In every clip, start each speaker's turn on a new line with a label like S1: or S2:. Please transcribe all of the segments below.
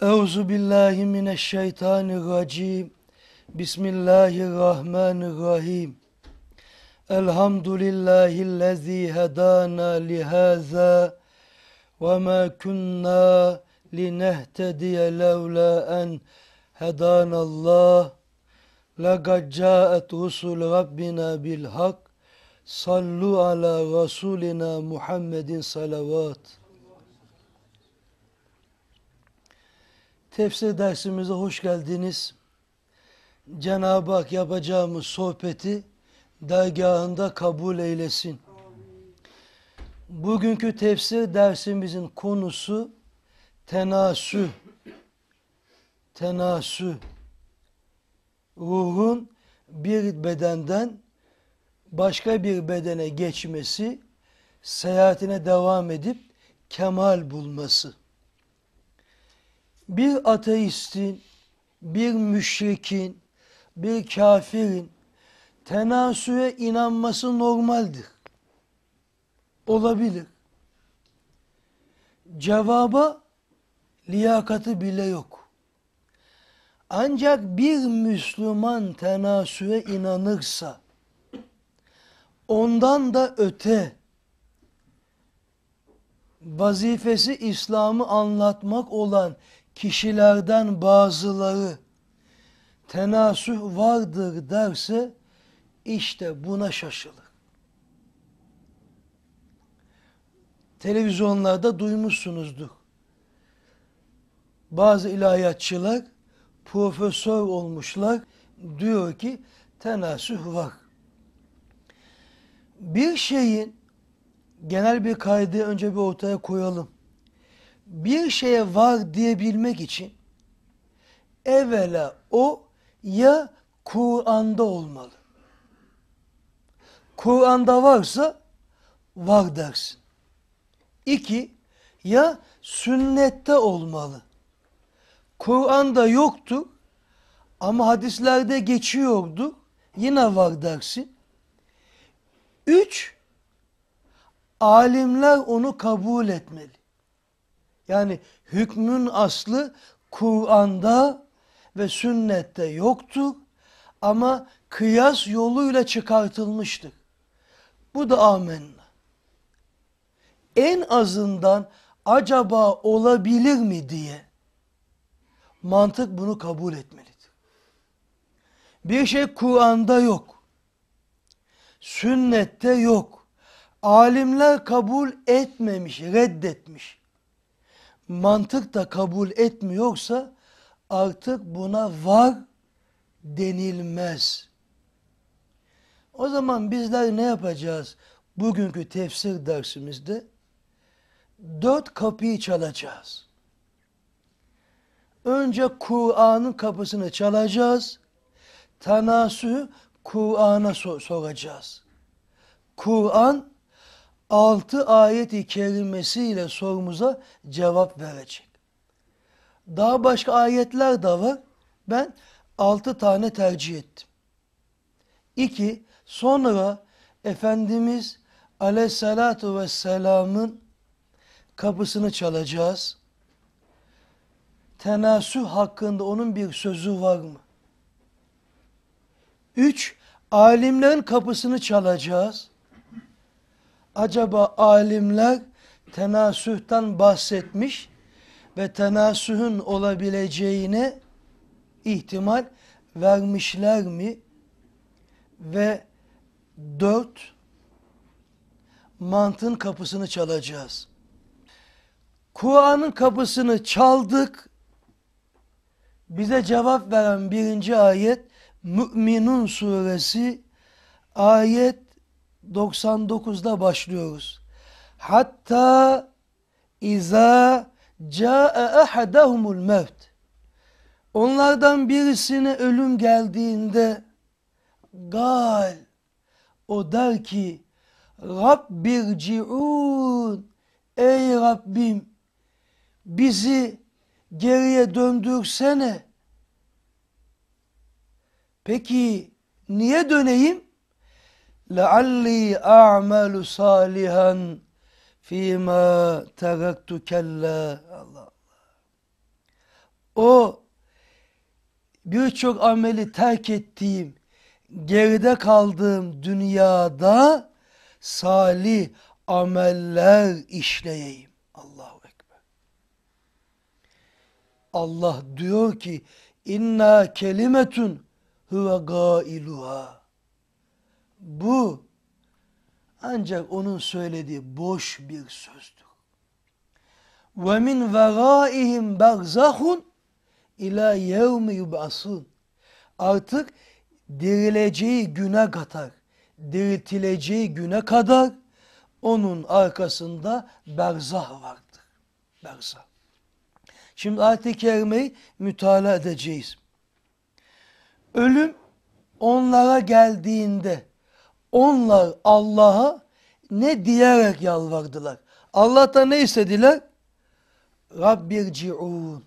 S1: Euzu billahi mineşşeytanirracim. Bismillahirrahmanirrahim. Elhamdülillahillezî hedana lihâzâ ve mâ kunnâ linehtediye levlâ en hedanallah. Lekad câet rusul rabbina bil hak. Sallu ala rasulina Muhammedin salavat. Tefsir dersimize hoş geldiniz. Cenab-ı Hak yapacağımız sohbeti dergahında kabul eylesin. Bugünkü tefsir dersimizin konusu tenasü. Tenasü. Ruhun bir bedenden başka bir bedene geçmesi, seyahatine devam edip kemal bulması bir ateistin, bir müşrikin, bir kafirin tenasüre inanması normaldir. Olabilir. Cevaba liyakatı bile yok. Ancak bir Müslüman tenasüre inanırsa, ondan da öte vazifesi İslam'ı anlatmak olan kişilerden bazıları tenasuh vardır derse işte buna şaşılır. Televizyonlarda duymuşsunuzdur. Bazı ilahiyatçılar profesör olmuşlar diyor ki tenasuh var. Bir şeyin genel bir kaydı önce bir ortaya koyalım bir şeye var diyebilmek için evvela o ya Kur'an'da olmalı. Kur'an'da varsa var dersin. İki, ya sünnette olmalı. Kur'an'da yoktu ama hadislerde geçiyordu. Yine var dersin. Üç, alimler onu kabul etmeli. Yani hükmün aslı Kur'an'da ve sünnette yoktu, ama kıyas yoluyla çıkartılmıştı. Bu da amenna. En azından acaba olabilir mi diye mantık bunu kabul etmelidir. Bir şey Kur'an'da yok. Sünnette yok. Alimler kabul etmemiş, reddetmiş mantık da kabul etmiyorsa artık buna var denilmez. O zaman bizler ne yapacağız bugünkü tefsir dersimizde? Dört kapıyı çalacağız. Önce Kur'an'ın kapısını çalacağız. Tanasühü Kur'an'a so soracağız. Kur'an altı ayeti kerimesiyle sorumuza cevap verecek. Daha başka ayetler de var. Ben altı tane tercih ettim. İki, sonra Efendimiz aleyhissalatu vesselamın kapısını çalacağız. Tenasüh hakkında onun bir sözü var mı? Üç, alimlerin kapısını çalacağız acaba alimler tenasühten bahsetmiş ve tenasühün olabileceğine ihtimal vermişler mi? Ve dört, mantığın kapısını çalacağız. Kur'an'ın kapısını çaldık. Bize cevap veren birinci ayet Mü'minun suresi ayet 99'da başlıyoruz. Hatta iza ca'e ehadahumul mevt. Onlardan birisine ölüm geldiğinde gal o der ki Rabbir Rabbirciun ey Rabbim bizi geriye döndürsene. Peki niye döneyim? لعلي أعمل صالحا فيما تركت كلا Allah Allah. O birçok ameli terk ettiğim, geride kaldığım dünyada salih ameller işleyeyim. Allahu Ekber. Allah diyor ki inna kelimetun huve gailuha bu ancak onun söylediği boş bir sözdür. Ve min veraihim berzahun ila yevmi yub'asun. Artık dirileceği güne kadar, diriltileceği güne kadar onun arkasında berzah vardır. Berzah. Şimdi ayet-i kerimeyi mütala edeceğiz. Ölüm onlara geldiğinde onlar Allah'a ne diyerek yalvardılar? Allah'tan ne istediler? Rabbir Rabbirci'un.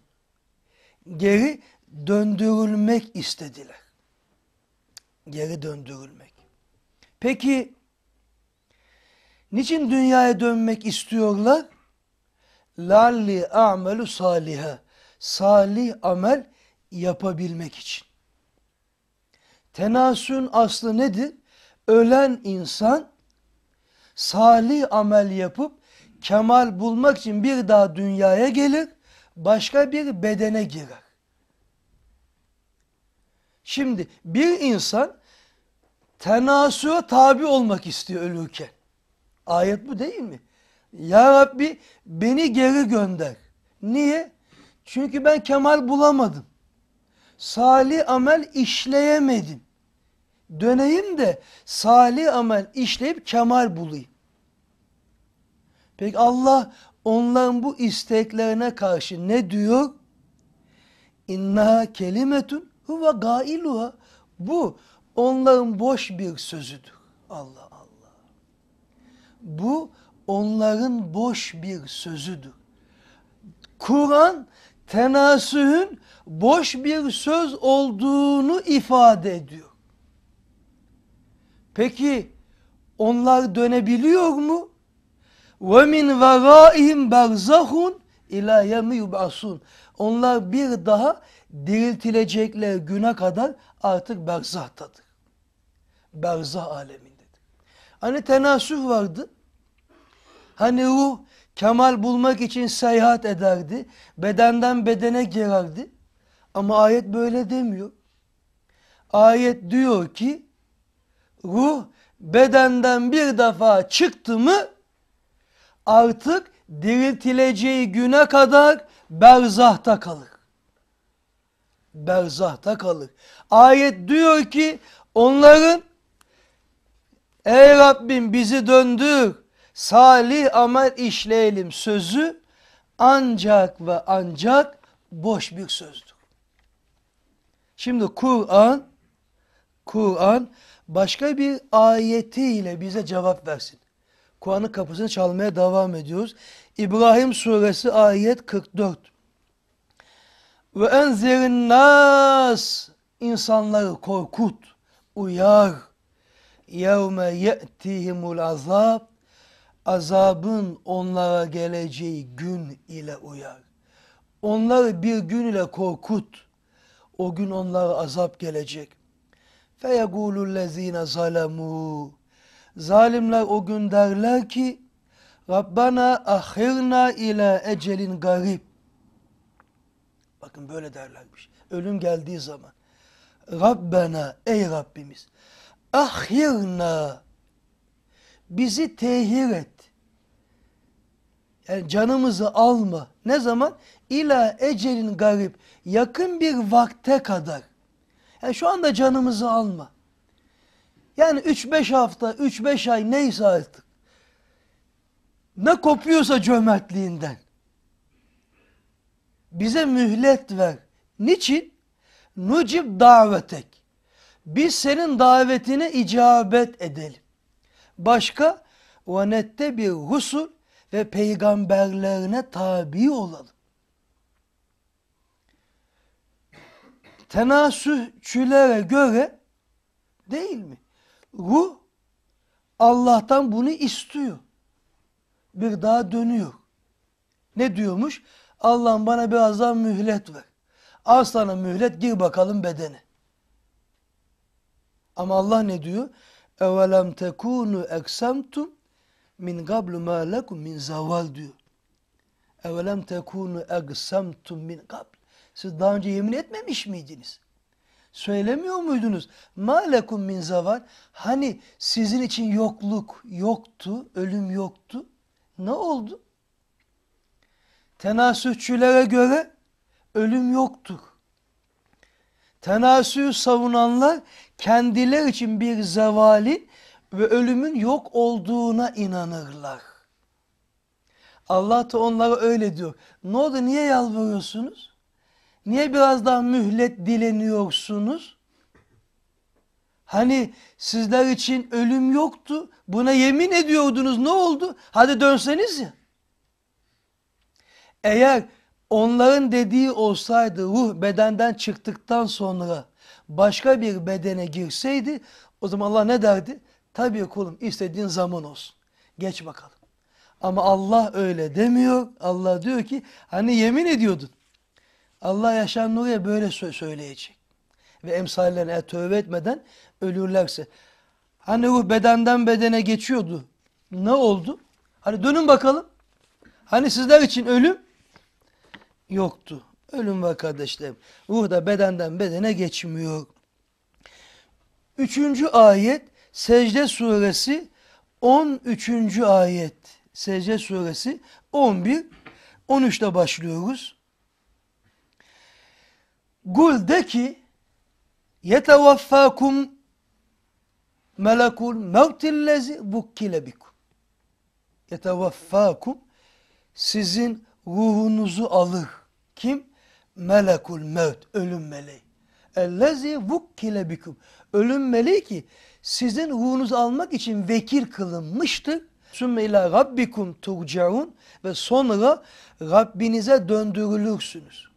S1: Geri döndürülmek istediler. Geri döndürülmek. Peki niçin dünyaya dönmek istiyorlar? Lalli amelu saliha. Salih amel yapabilmek için. Tenasün aslı nedir? ölen insan salih amel yapıp kemal bulmak için bir daha dünyaya gelir, başka bir bedene girer. Şimdi bir insan tenasüre tabi olmak istiyor ölürken. Ayet bu değil mi? Ya Rabbi beni geri gönder. Niye? Çünkü ben kemal bulamadım. Salih amel işleyemedim döneyim de salih amel işleyip kemal bulayım. Peki Allah onların bu isteklerine karşı ne diyor? İnna kelimetun huve gailuha. Bu onların boş bir sözüdür. Allah Allah. Bu onların boş bir sözüdür. Kur'an tenasühün boş bir söz olduğunu ifade ediyor. Peki onlar dönebiliyor mu? Ve min veraihim berzahun ila yemi Onlar bir daha diriltilecekler güne kadar artık berzahtadır. Berzah alemindedir. Hani tenasüf vardı. Hani ruh kemal bulmak için seyahat ederdi. Bedenden bedene girerdi. Ama ayet böyle demiyor. Ayet diyor ki ruh bedenden bir defa çıktı mı artık diriltileceği güne kadar berzahta kalır. Berzahta kalır. Ayet diyor ki onların ey Rabbim bizi döndür salih amel işleyelim sözü ancak ve ancak boş bir sözdür. Şimdi Kur'an Kur'an başka bir ayetiyle bize cevap versin. Kur'an'ın kapısını çalmaya devam ediyoruz. İbrahim suresi ayet 44. Ve enzirin nas insanları korkut, uyar. Yevme ye'tihimul azab azabın onlara geleceği gün ile uyar. Onları bir gün ile korkut. O gün onlara azap gelecek. فَيَقُولُ الَّذ۪ينَ ظَلَمُوا Zalimler o gün derler ki Rabbana ahirna ile ecelin garip. Bakın böyle derlermiş. Ölüm geldiği zaman. Rabbena ey Rabbimiz ahirna bizi tehir et. Yani canımızı alma. Ne zaman? İla ecelin garip. Yakın bir vakte kadar. Yani e, şu anda canımızı alma. Yani 3-5 hafta, 3-5 ay neyse artık. Ne kopuyorsa cömertliğinden. Bize mühlet ver. Niçin? Nucib davetek. Biz senin davetine icabet edelim. Başka? Ve bir husul ve peygamberlerine tabi olalım. tenasühçülere göre değil mi? Ruh Allah'tan bunu istiyor. Bir daha dönüyor. Ne diyormuş? Allah'ım bana biraz daha mühlet ver. Al sana mühlet gir bakalım bedene. Ama Allah ne diyor? Evelem tekunu eksemtum min qablu ma lekum min zaval diyor. Evelem tekunu eksemtum min qabl. Siz daha önce yemin etmemiş miydiniz? Söylemiyor muydunuz? Ma lekum min zaval. Hani sizin için yokluk yoktu, ölüm yoktu. Ne oldu? Tenasühçülere göre ölüm yoktur. Tenasühü savunanlar kendiler için bir zevali ve ölümün yok olduğuna inanırlar. Allah da onlara öyle diyor. Ne oldu niye yalvarıyorsunuz? Niye biraz daha mühlet dileniyorsunuz? Hani sizler için ölüm yoktu. Buna yemin ediyordunuz. Ne oldu? Hadi dönseniz ya. Eğer onların dediği olsaydı ruh bedenden çıktıktan sonra başka bir bedene girseydi o zaman Allah ne derdi? Tabii kulum istediğin zaman olsun. Geç bakalım. Ama Allah öyle demiyor. Allah diyor ki hani yemin ediyordun. Allah yaşanlıya böyle söyleyecek. Ve emsallerine e, tövbe etmeden ölürlerse. Hani ruh bedenden bedene geçiyordu. Ne oldu? Hani dönün bakalım. Hani sizler için ölüm yoktu. Ölüm var kardeşlerim. Ruh da bedenden bedene geçmiyor. Üçüncü ayet Secde suresi 13. ayet. Secde suresi 11. 13'te başlıyoruz. Gul de ki yeteveffâkum melekul mevtillezi bukkile bikum. Yeteveffâkum sizin ruhunuzu alır. Kim? Melekul mevt, ölüm meleği. Ellezi vukkile bikum. Ölüm meleği ki sizin ruhunuzu almak için vekir kılınmıştır. Sümme ila rabbikum turcaun ve sonra Rabbinize döndürülürsünüz.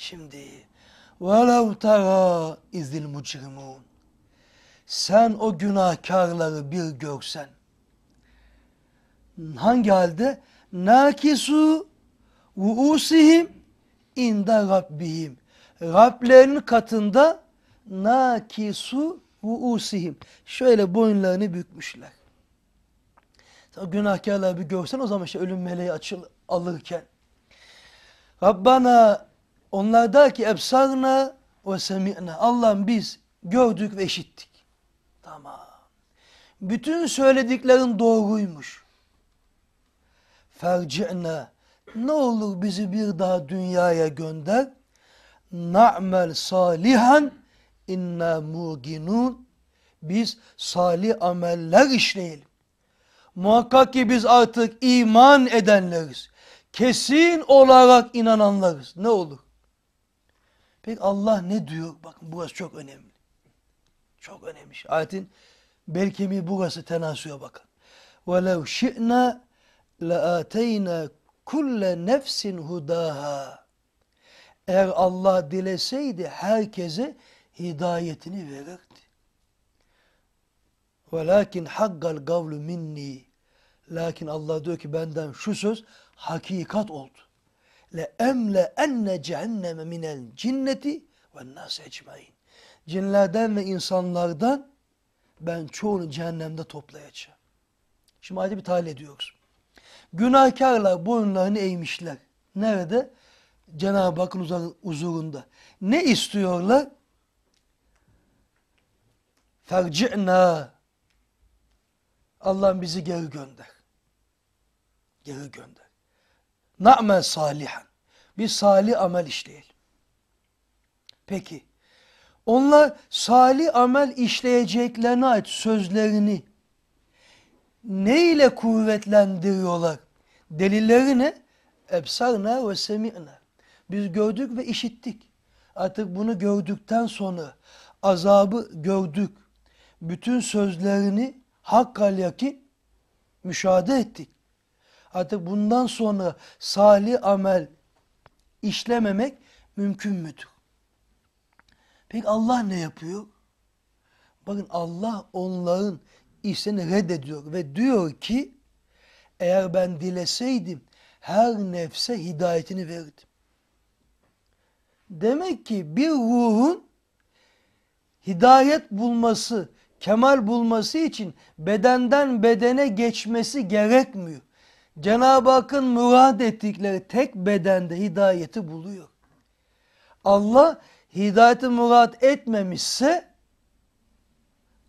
S1: Şimdi وَلَوْ تَرَى اِذِ الْمُجْرِمُونَ Sen o günahkarları bir görsen. Hangi halde? نَاكِسُوا وُعُسِهِمْ inda Rabbihim. Rablerinin katında nakisu vuusihim. Şöyle boyunlarını bükmüşler. O günahkarları bir görsen o zaman işte ölüm meleği açıl alırken. Rabbana Onlardaki ebsarna ve semi'na. Allah'ım biz gördük ve işittik. Tamam. Bütün söylediklerin doğruymuş. Ferci'na. Ne olur bizi bir daha dünyaya gönder. Na'mel salihan inna muginun. Biz salih ameller işleyelim. Muhakkak ki biz artık iman edenleriz. Kesin olarak inananlarız. Ne olur? Peki Allah ne diyor? Bakın burası çok önemli. Çok önemli. Ayetin bel kemiği burası tenasüye bakın. وَلَوْ شِئْنَا لَآتَيْنَا كُلَّ nefsin هُدَاهَا Eğer Allah dileseydi herkese hidayetini verirdi. وَلَاكِنْ حَقَّ الْقَوْلُ minni. Lakin Allah diyor ki benden şu söz hakikat oldu le emle enne cehenneme minel cinneti ve nas ecmaîn. Cinlerden ve insanlardan ben çoğunu cehennemde toplayacağım. Şimdi hadi bir tahlil ediyoruz. Günahkarlar boyunlarını eğmişler. Nerede? Cenab-ı Hakk'ın huzurunda. Ne istiyorlar? Ferci'na. Allah'ım bizi geri gönder. Geri gönder. Na'mel salihan. Bir salih amel işleyelim. Peki. Onlar salih amel işleyeceklerine ait sözlerini ne ile kuvvetlendiriyorlar? Delilleri ne? Ebsarna ve semi'na. Biz gördük ve işittik. Artık bunu gördükten sonra azabı gördük. Bütün sözlerini hakkal yakin müşahede ettik. Artık bundan sonra salih amel işlememek mümkün müdür? Peki Allah ne yapıyor? Bakın Allah onların işini reddediyor ve diyor ki eğer ben dileseydim her nefse hidayetini verdim. Demek ki bir ruhun hidayet bulması, kemal bulması için bedenden bedene geçmesi gerekmiyor. Cenab-ı Hakk'ın murad ettikleri tek bedende hidayeti buluyor. Allah hidayeti murat etmemişse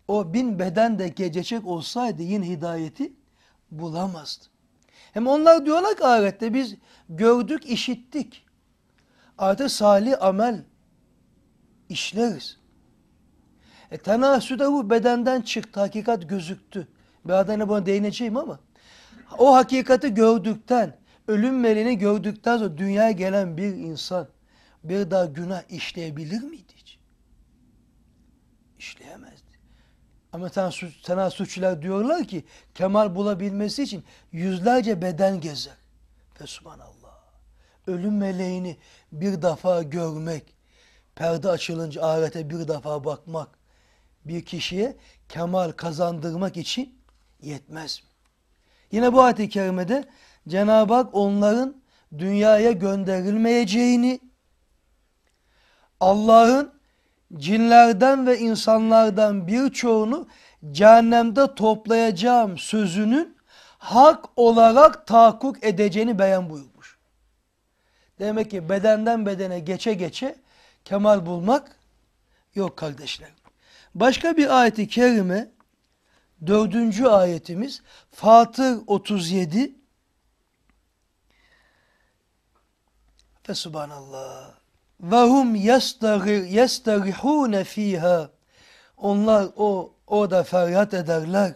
S1: o bin beden de geçecek olsaydı yine hidayeti bulamazdı. Hem onlar diyorlar ki ahirette biz gördük, işittik. Artık salih amel işleriz. E, tenasüde bu bedenden çıktı, hakikat gözüktü. Bir Birazdan buna değineceğim ama. O hakikati gördükten, ölüm melini gördükten sonra dünyaya gelen bir insan bir daha günah işleyebilir miydi hiç? İşleyemezdi. Ama sana suçlar diyorlar ki kemal bulabilmesi için yüzlerce beden gezer. Ve Allah. Ölüm meleğini bir defa görmek, perde açılınca ahirete bir defa bakmak bir kişiye kemal kazandırmak için yetmez mi? Yine bu ayet-i kerimede Cenab-ı Hak onların dünyaya gönderilmeyeceğini, Allah'ın cinlerden ve insanlardan birçoğunu cehennemde toplayacağım sözünün hak olarak tahakkuk edeceğini beyan buyurmuş. Demek ki bedenden bedene geçe geçe kemal bulmak yok kardeşlerim. Başka bir ayeti kerime dördüncü ayetimiz Fatih 37 ve subhanallah ve hum yestarihune fiha onlar o orada feryat ederler.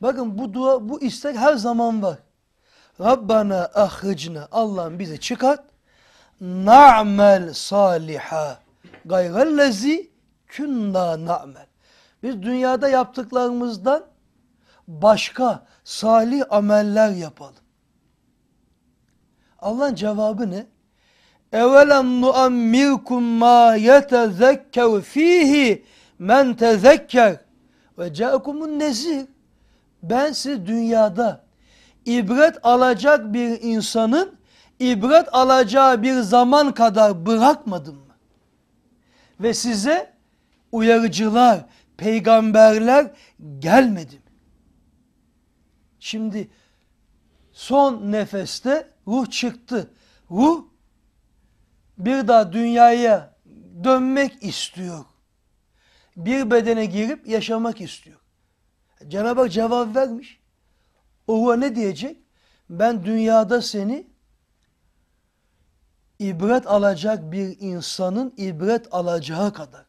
S1: Bakın bu dua bu istek her zaman var. Rabbana ahricna Allah'ım bizi çıkart. Na'mel saliha gayrellezi künna na'mel. Biz dünyada yaptıklarımızdan başka salih ameller yapalım. Allah'ın cevabı ne? Evelen nuammirkum ma yetezekkeru fihi men tezekker ve caekumun nezir. Ben siz dünyada ibret alacak bir insanın ibret alacağı bir zaman kadar bırakmadım mı? Ve size uyarıcılar, peygamberler gelmedi mi? Şimdi son nefeste ruh çıktı. Ruh bir daha dünyaya dönmek istiyor. Bir bedene girip yaşamak istiyor. Cenab-ı Hak cevap vermiş. O ruha ne diyecek? Ben dünyada seni ibret alacak bir insanın ibret alacağı kadar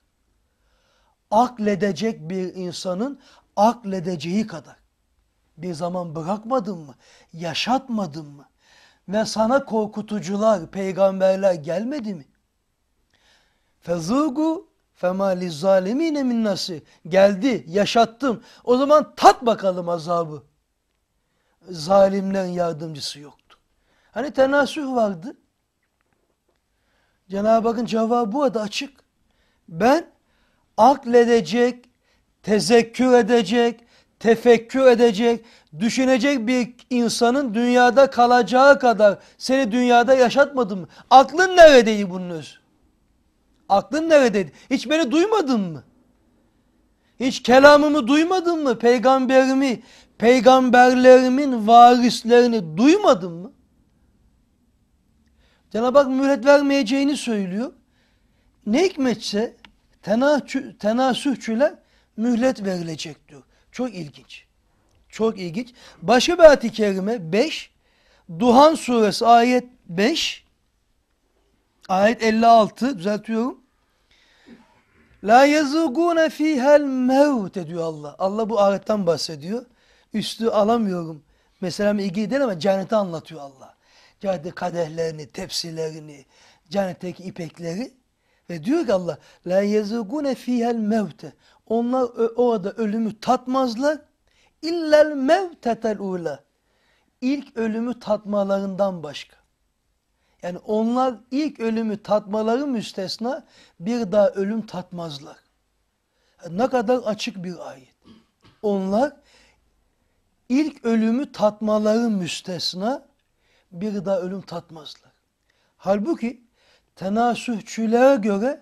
S1: akledecek bir insanın akledeceği kadar bir zaman bırakmadın mı? Yaşatmadın mı? Ve sana korkutucular, peygamberler gelmedi mi? Fezugu fema lizzalimine min nasir. Geldi, yaşattım. O zaman tat bakalım azabı. Zalimden yardımcısı yoktu. Hani tenasüh vardı. Cenab-ı Hakk'ın cevabı bu adı açık. Ben akledecek, tezekkür edecek, tefekkür edecek, düşünecek bir insanın dünyada kalacağı kadar seni dünyada yaşatmadım mı? Aklın neredeydi bunun öz? Aklın neredeydi? Hiç beni duymadın mı? Hiç kelamımı duymadın mı? Peygamberimi, peygamberlerimin varislerini duymadın mı? Cenab-ı Hak mühlet vermeyeceğini söylüyor. Ne hikmetse tenasühçüle mühlet verilecektir. Çok ilginç. Çok ilginç. Başka bir ayet-i kerime 5. Duhan suresi ayet 5. Ayet 56 düzeltiyorum. La yazugune fihel mevte diyor Allah. Allah bu ayetten bahsediyor. Üstü alamıyorum. Mesela ilgili değil ama cenneti anlatıyor Allah. Cennette kadehlerini, tepsilerini, cennetteki ipekleri ve diyor ki Allah la yezugune fihel mevte. Onlar orada ölümü tatmazlar. İllel mevtetel ula. İlk ölümü tatmalarından başka. Yani onlar ilk ölümü tatmaları müstesna bir daha ölüm tatmazlar. E, ne kadar açık bir ayet. Onlar ilk ölümü tatmaları müstesna bir daha ölüm tatmazlar. Halbuki tenasuhçülüğe göre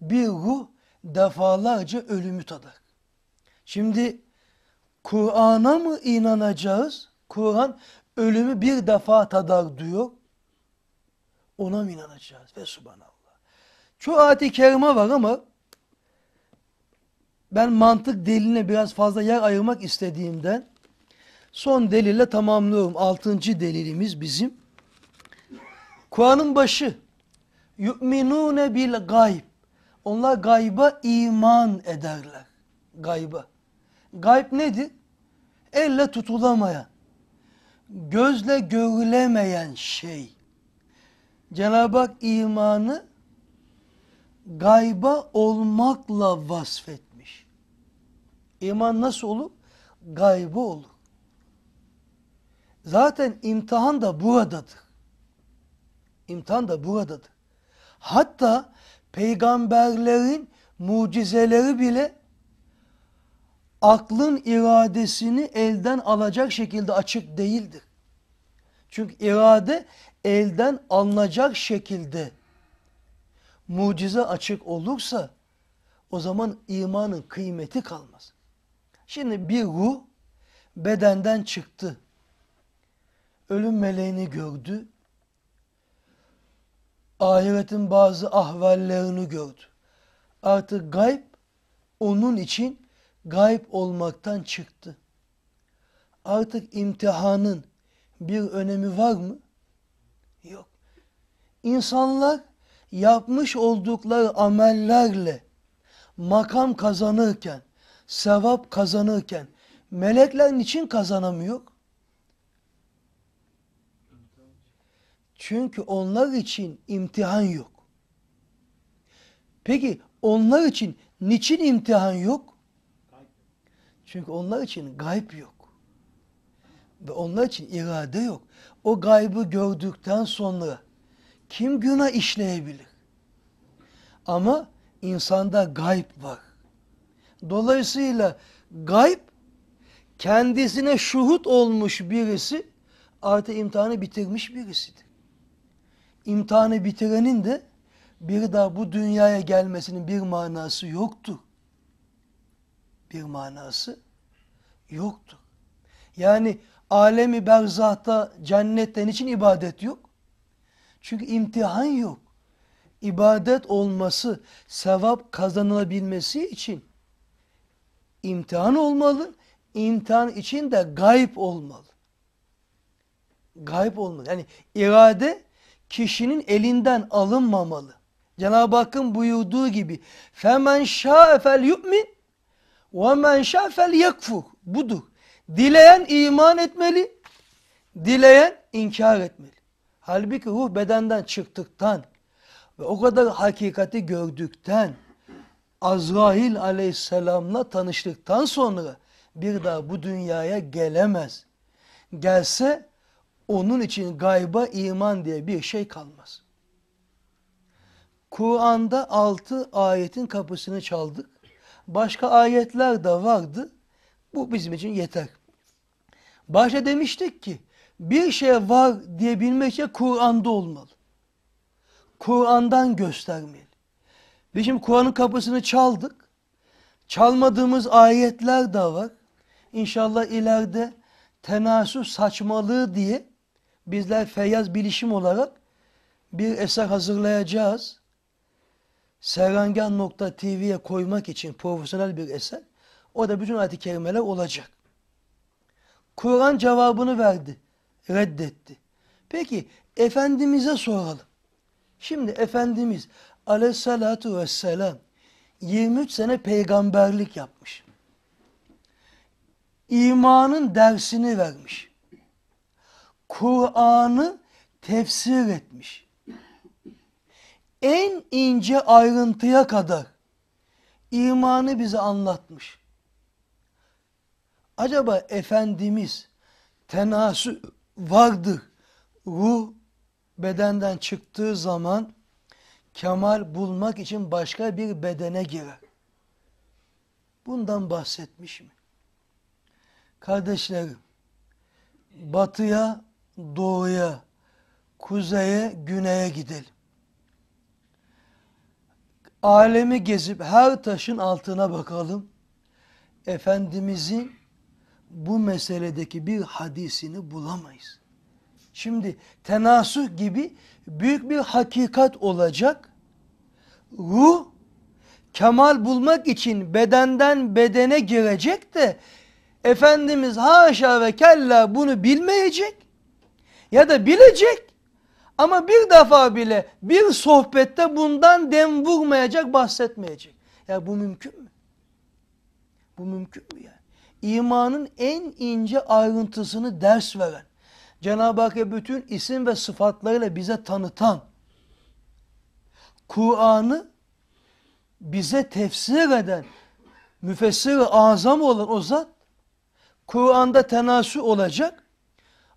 S1: bir ruh defalarca ölümü tadar. Şimdi Kur'an'a mı inanacağız? Kur'an ölümü bir defa tadar diyor. Ona mı inanacağız? Ve subhanallah. Çok ayet-i kerime var ama ben mantık deliline biraz fazla yer ayırmak istediğimden son delille tamamlıyorum. Altıncı delilimiz bizim. Kur'an'ın başı yu'minune bil gayb. Onlar gayba iman ederler. Gayba. Gayb nedir? Elle tutulamayan, gözle görülemeyen şey. Cenab-ı Hak imanı gayba olmakla vasfetmiş. İman nasıl olur? Gayba olur. Zaten imtihan da buradadır. İmtihan da buradadır. Hatta peygamberlerin mucizeleri bile aklın iradesini elden alacak şekilde açık değildir. Çünkü irade elden alınacak şekilde mucize açık olursa o zaman imanın kıymeti kalmaz. Şimdi bir ruh bedenden çıktı. Ölüm meleğini gördü ahiretin bazı ahvallerini gördü. Artık gayb onun için gayb olmaktan çıktı. Artık imtihanın bir önemi var mı? Yok. İnsanlar yapmış oldukları amellerle makam kazanırken, sevap kazanırken meleklerin için kazanamıyor? Çünkü onlar için imtihan yok. Peki onlar için niçin imtihan yok? Çünkü onlar için gayb yok. Ve onlar için irade yok. O gaybı gördükten sonra kim günah işleyebilir? Ama insanda gayb var. Dolayısıyla gayb kendisine şuhut olmuş birisi artı imtihanı bitirmiş birisidir imtihanı bitirenin de bir daha bu dünyaya gelmesinin bir manası yoktu. Bir manası yoktu. Yani alemi berzahta cennetten için ibadet yok? Çünkü imtihan yok. İbadet olması, sevap kazanılabilmesi için imtihan olmalı. İmtihan için de gayb olmalı. Gayb olmalı. Yani irade kişinin elinden alınmamalı. Cenab-ı Hakk'ın buyurduğu gibi femen şa'e fel yu'min ve men şa'e budur. Dileyen iman etmeli, dileyen inkar etmeli. Halbuki ruh bedenden çıktıktan ve o kadar hakikati gördükten Azrail aleyhisselamla tanıştıktan sonra bir daha bu dünyaya gelemez. Gelse onun için gayba iman diye bir şey kalmaz. Kur'an'da altı ayetin kapısını çaldık. Başka ayetler de vardı. Bu bizim için yeter. Başta demiştik ki bir şey var diyebilmekçe Kur'an'da olmalı. Kur'an'dan göstermeli. Biz şimdi Kur'an'ın kapısını çaldık. Çalmadığımız ayetler de var. İnşallah ileride tenasü saçmalığı diye bizler Feyyaz Bilişim olarak bir eser hazırlayacağız. Serangan.tv'ye koymak için profesyonel bir eser. O da bütün ayet-i kerimeler olacak. Kur'an cevabını verdi, reddetti. Peki Efendimiz'e soralım. Şimdi Efendimiz aleyhissalatu vesselam 23 sene peygamberlik yapmış. İmanın dersini vermiş. Kur'an'ı tefsir etmiş. En ince ayrıntıya kadar imanı bize anlatmış. Acaba Efendimiz tenası vardır. Ruh bedenden çıktığı zaman kemal bulmak için başka bir bedene girer. Bundan bahsetmiş mi? Kardeşlerim, batıya doğuya, kuzeye, güneye gidelim. Alemi gezip her taşın altına bakalım. Efendimizin bu meseledeki bir hadisini bulamayız. Şimdi tenasuh gibi büyük bir hakikat olacak. Ruh kemal bulmak için bedenden bedene girecek de Efendimiz haşa ve kella bunu bilmeyecek ya da bilecek ama bir defa bile bir sohbette bundan dem vurmayacak, bahsetmeyecek. Ya bu mümkün mü? Bu mümkün mü yani? İmanın en ince ayrıntısını ders veren, Cenab-ı Hakk'a bütün isim ve sıfatlarıyla bize tanıtan, Kur'an'ı bize tefsir eden, müfessir-i azam olan o zat, Kur'an'da tenasü olacak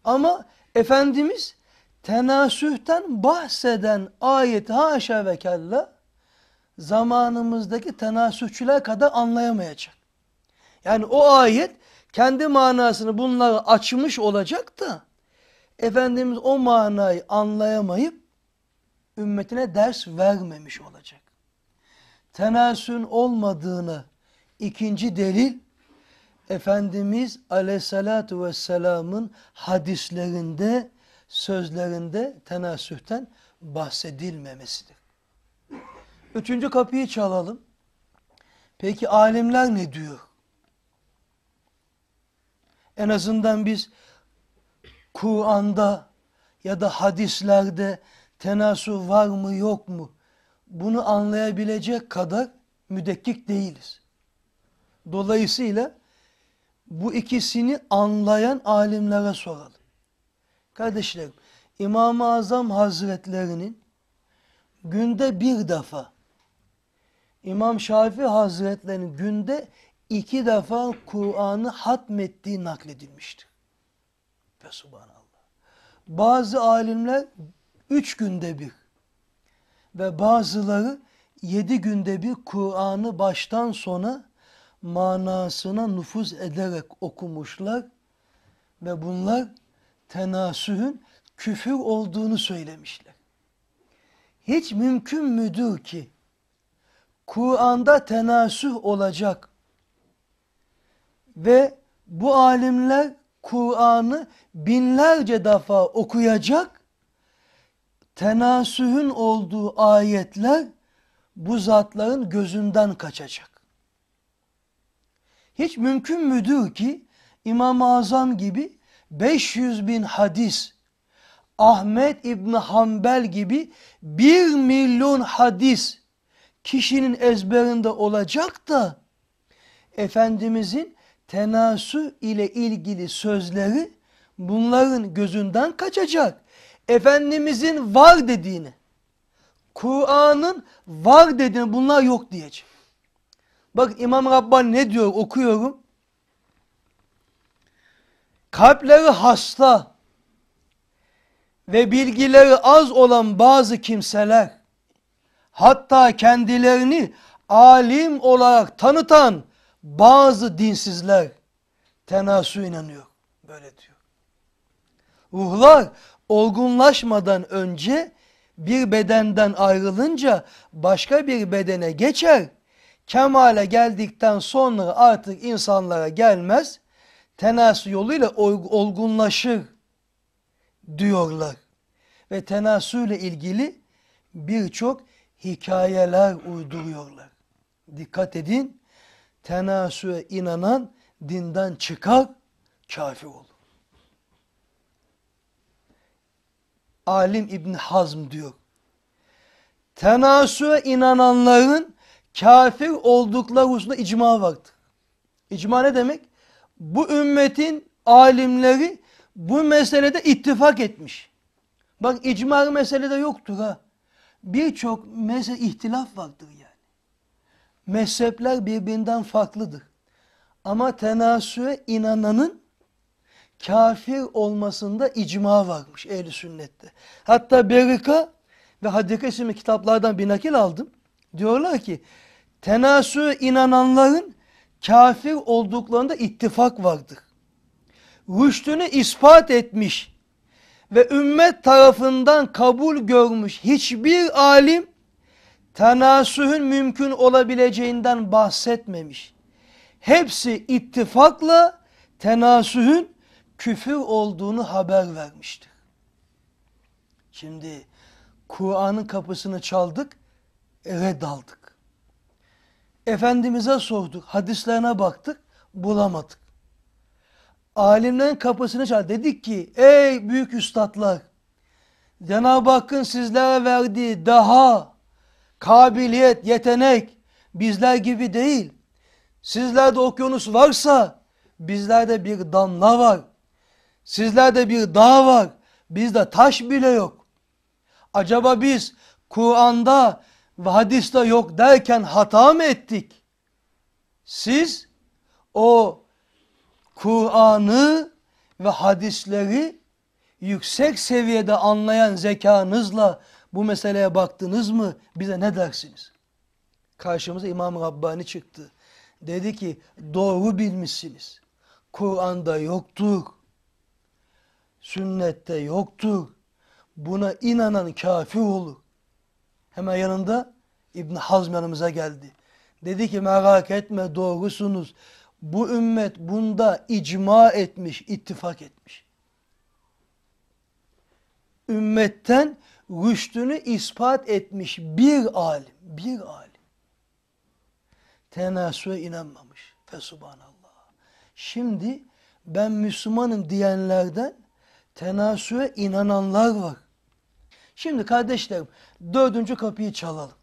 S1: ama Efendimiz tenasühten bahseden ayet haşa ve kella zamanımızdaki tenasühçüler kadar anlayamayacak. Yani o ayet kendi manasını bunları açmış olacak da Efendimiz o manayı anlayamayıp ümmetine ders vermemiş olacak. Tenasün olmadığını ikinci delil Efendimiz aleyhissalatu vesselamın hadislerinde, sözlerinde tenasühten bahsedilmemesidir. Üçüncü kapıyı çalalım. Peki alimler ne diyor? En azından biz Kur'an'da ya da hadislerde tenasur var mı yok mu bunu anlayabilecek kadar müdekkik değiliz. Dolayısıyla bu ikisini anlayan alimlere soralım. Kardeşlerim, İmam-ı Azam Hazretlerinin günde bir defa, İmam Şafii Hazretlerinin günde iki defa Kur'an'ı hatmettiği nakledilmiştir. Ve subhanallah. Bazı alimler üç günde bir ve bazıları yedi günde bir Kur'an'ı baştan sona manasına nüfuz ederek okumuşlar ve bunlar tenasühün küfür olduğunu söylemişler. Hiç mümkün müdür ki Kur'an'da tenasüh olacak ve bu alimler Kur'an'ı binlerce defa okuyacak, tenasühün olduğu ayetler bu zatların gözünden kaçacak. Hiç mümkün müdür ki İmam-ı Azam gibi 500 bin hadis, Ahmet İbni Hanbel gibi 1 milyon hadis kişinin ezberinde olacak da Efendimizin tenasü ile ilgili sözleri bunların gözünden kaçacak. Efendimizin var dediğini, Kur'an'ın var dediğini bunlar yok diyecek. Bak İmam Rabbani ne diyor okuyorum. Kalpleri hasta ve bilgileri az olan bazı kimseler hatta kendilerini alim olarak tanıtan bazı dinsizler tenasu inanıyor. Böyle diyor. Ruhlar olgunlaşmadan önce bir bedenden ayrılınca başka bir bedene geçer kemale geldikten sonra artık insanlara gelmez. Tenasü yoluyla olgunlaşır diyorlar. Ve tenasüyle ilgili birçok hikayeler uyduruyorlar. Dikkat edin, tenasüye inanan dinden çıkar, kafir olur. Alim İbn Hazm diyor, tenasüye inananların kafir oldukları hususunda icma vardı. İcma ne demek? Bu ümmetin alimleri bu meselede ittifak etmiş. Bak icma meselede yoktur ha. Birçok mesele ihtilaf vardır yani. Mezhepler birbirinden farklıdır. Ama tenasüye inananın kafir olmasında icma varmış ehli sünnette. Hatta Berika ve Hadika isimli kitaplardan bir nakil aldım. Diyorlar ki Tenasu inananların kafir olduklarında ittifak vardır. Rüştünü ispat etmiş ve ümmet tarafından kabul görmüş hiçbir alim tenasühün mümkün olabileceğinden bahsetmemiş. Hepsi ittifakla tenasühün küfür olduğunu haber vermiştir. Şimdi Kur'an'ın kapısını çaldık, red aldık. Efendimiz'e sorduk, hadislerine baktık, bulamadık. Alimlerin kapısını çal. Dedik ki, ey büyük üstadlar, Cenab-ı Hakk'ın sizlere verdiği daha kabiliyet, yetenek bizler gibi değil. Sizlerde okyanus varsa bizlerde bir damla var. Sizlerde bir dağ var. Bizde taş bile yok. Acaba biz Kur'an'da ve hadiste yok derken hata mı ettik? Siz o Kur'an'ı ve hadisleri yüksek seviyede anlayan zekanızla bu meseleye baktınız mı bize ne dersiniz? Karşımıza İmam Rabbani çıktı. Dedi ki doğru bilmişsiniz. Kur'an'da yoktur. Sünnette yoktur. Buna inanan kafir olur. Hemen yanında İbn Hazm yanımıza geldi. Dedi ki merak etme doğrusunuz. Bu ümmet bunda icma etmiş, ittifak etmiş. Ümmetten rüştünü ispat etmiş bir alim, bir alim. Tenasü'ye inanmamış. Fesubhanallah. Şimdi ben Müslümanım diyenlerden tenasü'ye inananlar var. Şimdi kardeşlerim dördüncü kapıyı çalalım.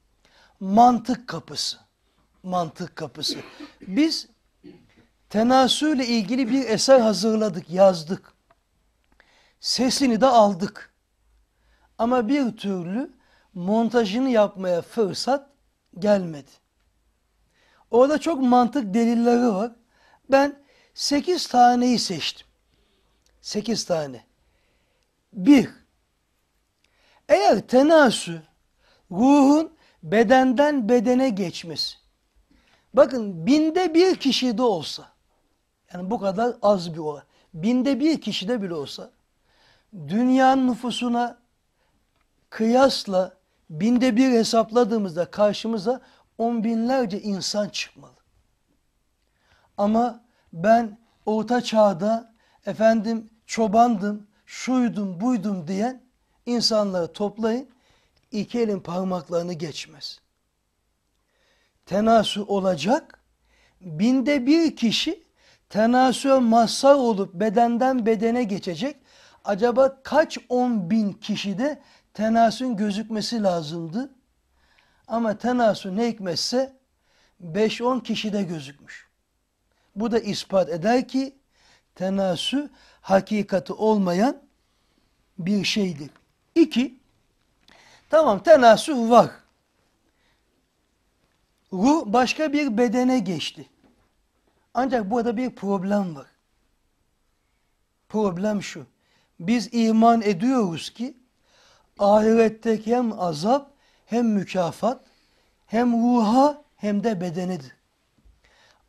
S1: Mantık kapısı. Mantık kapısı. Biz tenasüyle ilgili bir eser hazırladık, yazdık. Sesini de aldık. Ama bir türlü montajını yapmaya fırsat gelmedi. Orada çok mantık delilleri var. Ben sekiz taneyi seçtim. Sekiz tane. Bir, eğer tenasü ruhun bedenden bedene geçmesi. Bakın binde bir kişi de olsa yani bu kadar az bir oran. Binde bir kişi de bile olsa dünyanın nüfusuna kıyasla binde bir hesapladığımızda karşımıza on binlerce insan çıkmalı. Ama ben orta çağda efendim çobandım, şuydum, buydum diyen insanları toplayın, iki elin parmaklarını geçmez. Tenasü olacak, binde bir kişi tenasüye mazhar olup bedenden bedene geçecek. Acaba kaç on bin kişide tenasun gözükmesi lazımdı? Ama tenasü ne hikmetse 5-10 kişide gözükmüş. Bu da ispat eder ki tenasu hakikati olmayan bir şeydir. İki, tamam tenasuh var. Ruh başka bir bedene geçti. Ancak burada bir problem var. Problem şu. Biz iman ediyoruz ki ahiretteki hem azap hem mükafat hem ruha hem de bedenidir.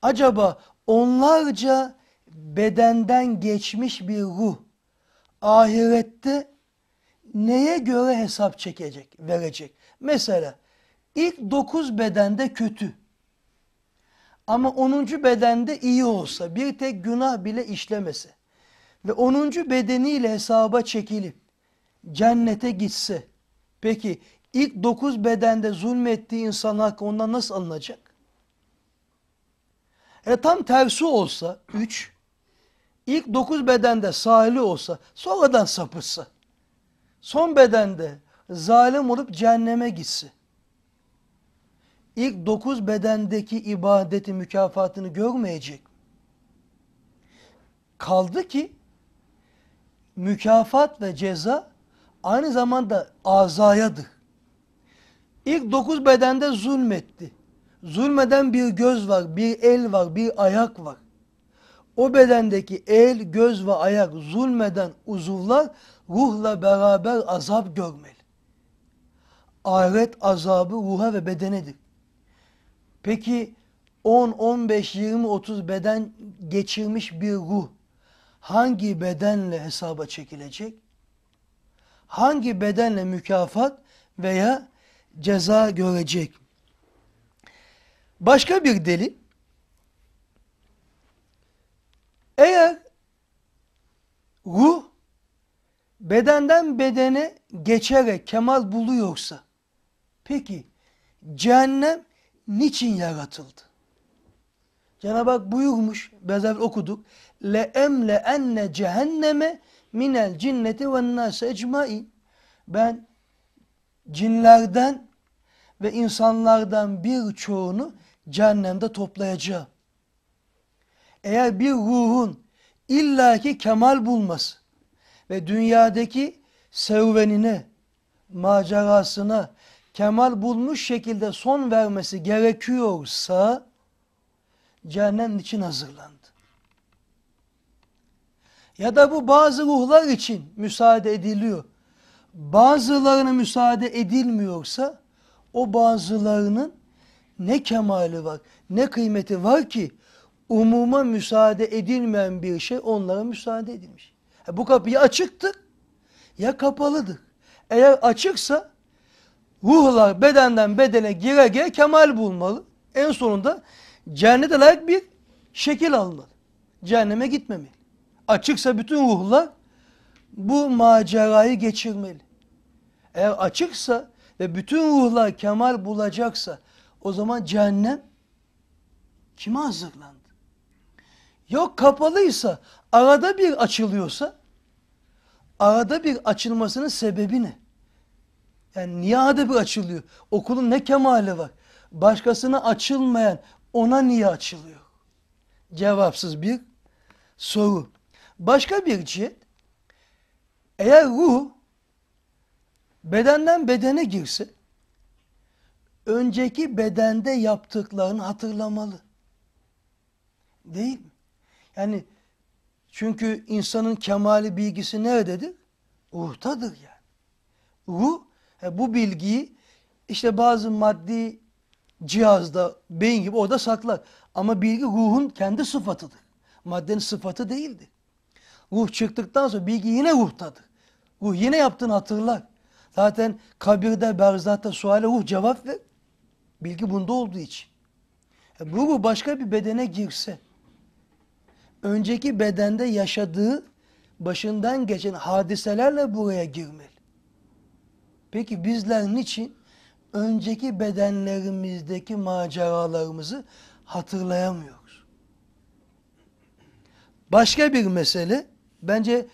S1: Acaba onlarca bedenden geçmiş bir ruh ahirette neye göre hesap çekecek, verecek? Mesela ilk dokuz bedende kötü ama onuncu bedende iyi olsa, bir tek günah bile işlemese ve onuncu bedeniyle hesaba çekilip cennete gitse, peki ilk dokuz bedende zulmettiği insan hakkı ondan nasıl alınacak? E tam tersi olsa, üç, ilk dokuz bedende sahili olsa, sonradan sapırsa, son bedende zalim olup cehenneme gitsin. İlk dokuz bedendeki ibadeti mükafatını görmeyecek. Kaldı ki mükafat ve ceza aynı zamanda azayadır. İlk dokuz bedende zulmetti. Zulmeden bir göz var, bir el var, bir ayak var. O bedendeki el, göz ve ayak zulmeden uzuvlar ruhla beraber azap görmeli. Ahiret azabı ruha ve bedenedir. Peki 10, 15, 20, 30 beden geçirmiş bir ruh hangi bedenle hesaba çekilecek? Hangi bedenle mükafat veya ceza görecek? Başka bir deli eğer ruh bedenden bedene geçerek kemal buluyorsa peki cehennem niçin yaratıldı? Cenab-ı Hak buyurmuş, biraz evvel okuduk. Le emle enne cehenneme minel cinneti ve nâse ecmain. Ben cinlerden ve insanlardan birçoğunu cehennemde toplayacağım. Eğer bir ruhun illaki kemal bulması, ve dünyadaki serüvenine, macerasına kemal bulmuş şekilde son vermesi gerekiyorsa cehennem için hazırlandı. Ya da bu bazı ruhlar için müsaade ediliyor. Bazılarına müsaade edilmiyorsa o bazılarının ne kemali var, ne kıymeti var ki umuma müsaade edilmeyen bir şey onlara müsaade edilmiş. Bu kapı ya açıktı ya kapalıdır. Eğer açıksa ruhlar bedenden bedene gire gire kemal bulmalı. En sonunda cennete layık bir şekil almalı. Cehenneme gitmemeli. Açıksa bütün ruhlar bu macerayı geçirmeli. Eğer açıksa ve bütün ruhlar kemal bulacaksa o zaman cehennem kime hazırlandı? Yok kapalıysa arada bir açılıyorsa arada bir açılmasının sebebi ne? Yani niye arada bir açılıyor? Okulun ne kemali var? Başkasına açılmayan ona niye açılıyor? Cevapsız bir soru. Başka bir cihet, eğer ruh bedenden bedene girse, önceki bedende yaptıklarını hatırlamalı. Değil mi? Yani çünkü insanın kemali bilgisi nerededir? Ruhtadır yani. Ruh bu bilgiyi işte bazı maddi cihazda, beyin gibi orada saklar. Ama bilgi ruhun kendi sıfatıdır. Maddenin sıfatı değildi. Ruh çıktıktan sonra bilgi yine ruhtadır. Ruh yine yaptığını hatırlar. Zaten kabirde, berzahta, suale ruh cevap ver. Bilgi bunda olduğu için. E, bu ruh başka bir bedene girse, önceki bedende yaşadığı başından geçen hadiselerle buraya girmeli. Peki bizler niçin önceki bedenlerimizdeki maceralarımızı hatırlayamıyoruz? Başka bir mesele bence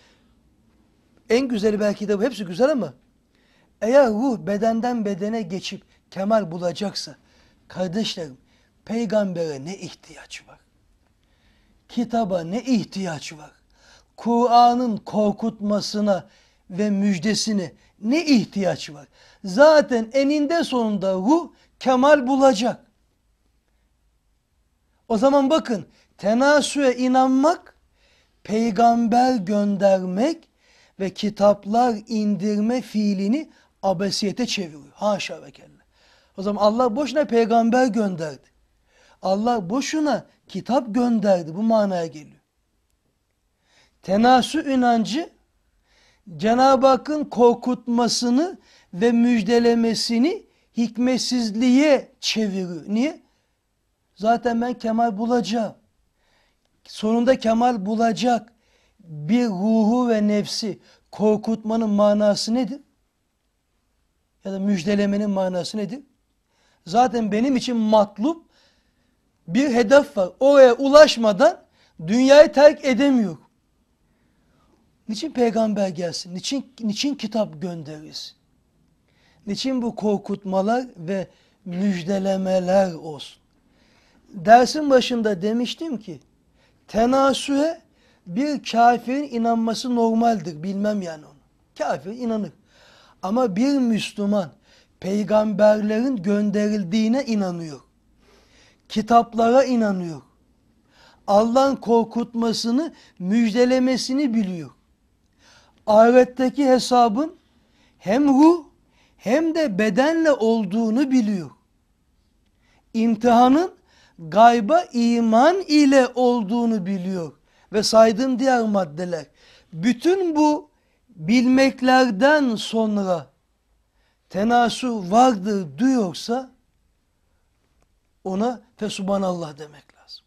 S1: en güzeli belki de bu. Hepsi güzel ama eğer ruh bedenden bedene geçip kemal bulacaksa kardeşlerim peygambere ne ihtiyaç var? kitaba ne ihtiyaç var? Kur'an'ın korkutmasına ve müjdesine ne ihtiyaç var? Zaten eninde sonunda ruh kemal bulacak. O zaman bakın tenasüye inanmak, peygamber göndermek ve kitaplar indirme fiilini abesiyete çeviriyor. Haşa ve kelle. O zaman Allah boşuna peygamber gönderdi. Allah boşuna kitap gönderdi. Bu manaya geliyor. Tenasü inancı Cenab-ı Hakk'ın korkutmasını ve müjdelemesini hikmetsizliğe çeviriyor. Niye? Zaten ben kemal bulacağım. Sonunda kemal bulacak bir ruhu ve nefsi korkutmanın manası nedir? Ya da müjdelemenin manası nedir? Zaten benim için matlup bir hedef var. Oraya ulaşmadan dünyayı terk edemiyor. Niçin peygamber gelsin? Niçin, niçin kitap göndeririz? Niçin bu korkutmalar ve müjdelemeler olsun? Dersin başında demiştim ki, tenasühe bir kafirin inanması normaldir. Bilmem yani onu. Kafir inanır. Ama bir Müslüman peygamberlerin gönderildiğine inanıyor kitaplara inanıyor. Allah'ın korkutmasını, müjdelemesini biliyor. Ahiretteki hesabın hem ruh hem de bedenle olduğunu biliyor. İmtihanın gayba iman ile olduğunu biliyor ve saydığım diğer maddeler. Bütün bu bilmeklerden sonra tenasü vardır diyorsa ona fesubhanallah demek lazım.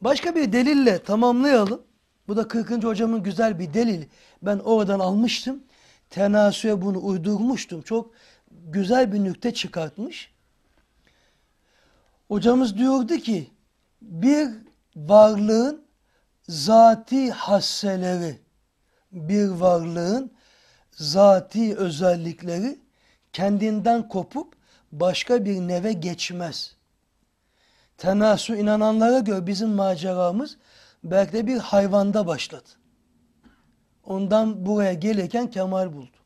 S1: Başka bir delille tamamlayalım. Bu da 40. hocamın güzel bir delil. Ben oradan almıştım. Tenasüye bunu uydurmuştum. Çok güzel bir nükte çıkartmış. Hocamız diyordu ki bir varlığın zati hasseleri, bir varlığın zati özellikleri kendinden kopup başka bir neve geçmez. Tenasu inananlara göre bizim maceramız belki de bir hayvanda başladı. Ondan buraya gelirken kemal buldu.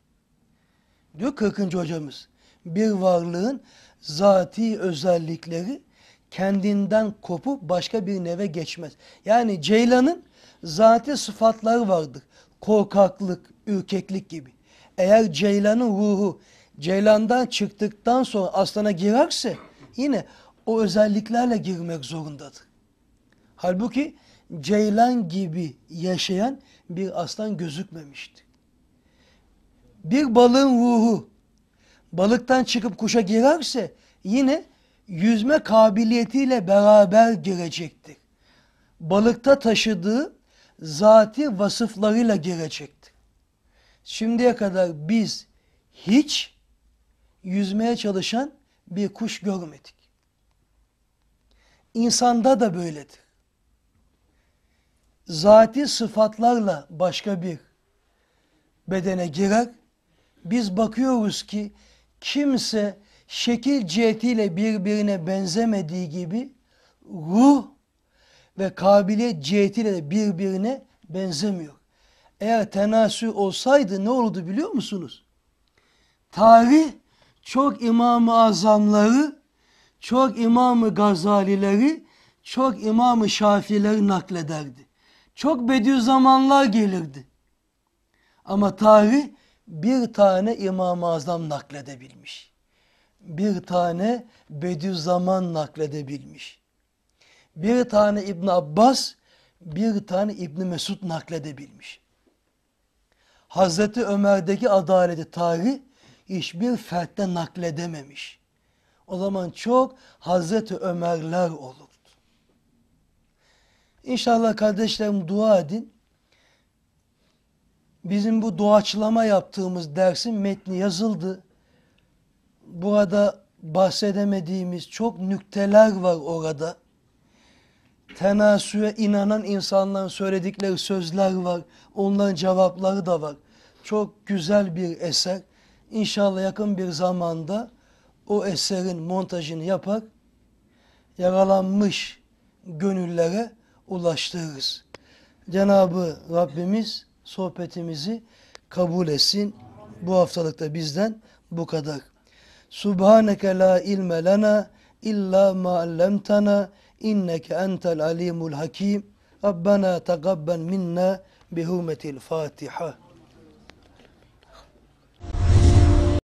S1: Diyor 40. hocamız, bir varlığın zati özellikleri kendinden kopup başka bir neve geçmez. Yani Ceylan'ın zati sıfatları vardır. Korkaklık, ürkeklik gibi. Eğer Ceylan'ın ruhu ceylandan çıktıktan sonra aslana girerse yine o özelliklerle girmek zorundadır. Halbuki ceylan gibi yaşayan bir aslan gözükmemişti. Bir balığın ruhu balıktan çıkıp kuşa girerse yine yüzme kabiliyetiyle beraber girecektir. Balıkta taşıdığı zati vasıflarıyla girecektir. Şimdiye kadar biz hiç yüzmeye çalışan bir kuş görmedik. İnsanda da böyledir. Zati sıfatlarla başka bir bedene girer. Biz bakıyoruz ki kimse şekil cihetiyle birbirine benzemediği gibi ruh ve kabiliyet cihetiyle de birbirine benzemiyor. Eğer tenasü olsaydı ne olurdu biliyor musunuz? Tarih çok İmam-ı Azamları, çok İmam-ı Gazalileri, çok İmam-ı Şafileri naklederdi. Çok Bediüzzamanlar gelirdi. Ama tarih bir tane İmam-ı Azam nakledebilmiş. Bir tane Bediüzzaman nakledebilmiş. Bir tane İbn Abbas, bir tane İbn Mesud nakledebilmiş. Hazreti Ömer'deki adaleti tarih hiçbir fertte nakledememiş. O zaman çok Hazreti Ömerler olurdu. İnşallah kardeşlerim dua edin. Bizim bu doğaçlama yaptığımız dersin metni yazıldı. Burada bahsedemediğimiz çok nükteler var orada. Tenasüre inanan insanların söyledikleri sözler var. Onların cevapları da var. Çok güzel bir eser. İnşallah yakın bir zamanda o eserin montajını yapar, yaralanmış gönüllere ulaştırırız. Cenabı Rabbimiz sohbetimizi kabul etsin. Bu haftalıkta bizden bu kadar. Subhaneke la ilme lena illa ma allamtana inneke entel alimul hakim. Rabbena taqabbal minna bihurmetil Fatiha.